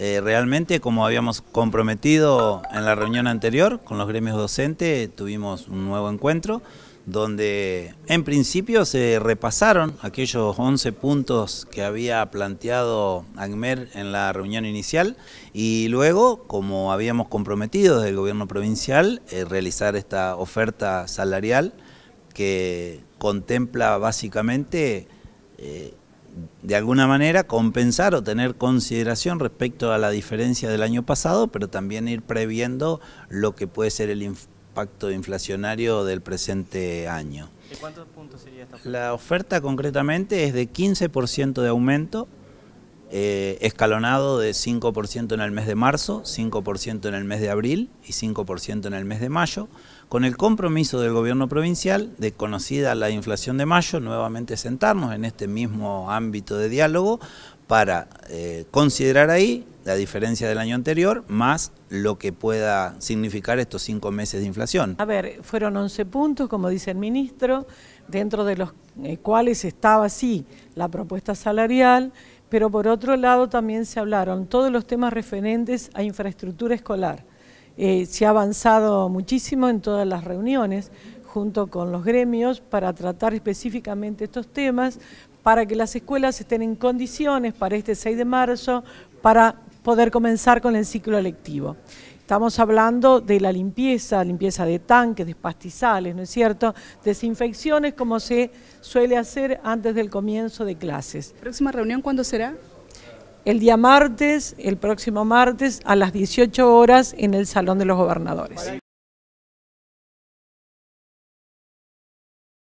Eh, realmente, como habíamos comprometido en la reunión anterior con los gremios docentes, tuvimos un nuevo encuentro donde en principio se repasaron aquellos 11 puntos que había planteado ACMER en la reunión inicial y luego, como habíamos comprometido desde el gobierno provincial, eh, realizar esta oferta salarial que contempla básicamente... Eh, de alguna manera compensar o tener consideración respecto a la diferencia del año pasado, pero también ir previendo lo que puede ser el impacto inflacionario del presente año. cuántos puntos sería esta La oferta concretamente es de 15% de aumento eh, escalonado de 5% en el mes de marzo, 5% en el mes de abril y 5% en el mes de mayo, con el compromiso del gobierno provincial de conocida la inflación de mayo, nuevamente sentarnos en este mismo ámbito de diálogo para eh, considerar ahí la diferencia del año anterior más lo que pueda significar estos cinco meses de inflación. A ver, fueron 11 puntos, como dice el ministro, dentro de los eh, cuales estaba, sí, la propuesta salarial, pero por otro lado también se hablaron todos los temas referentes a infraestructura escolar. Eh, se ha avanzado muchísimo en todas las reuniones junto con los gremios para tratar específicamente estos temas, para que las escuelas estén en condiciones para este 6 de marzo, para poder comenzar con el ciclo lectivo. Estamos hablando de la limpieza, limpieza de tanques, de pastizales, ¿no es cierto? Desinfecciones como se suele hacer antes del comienzo de clases. ¿Próxima reunión cuándo será? el día martes, el próximo martes, a las 18 horas en el Salón de los Gobernadores.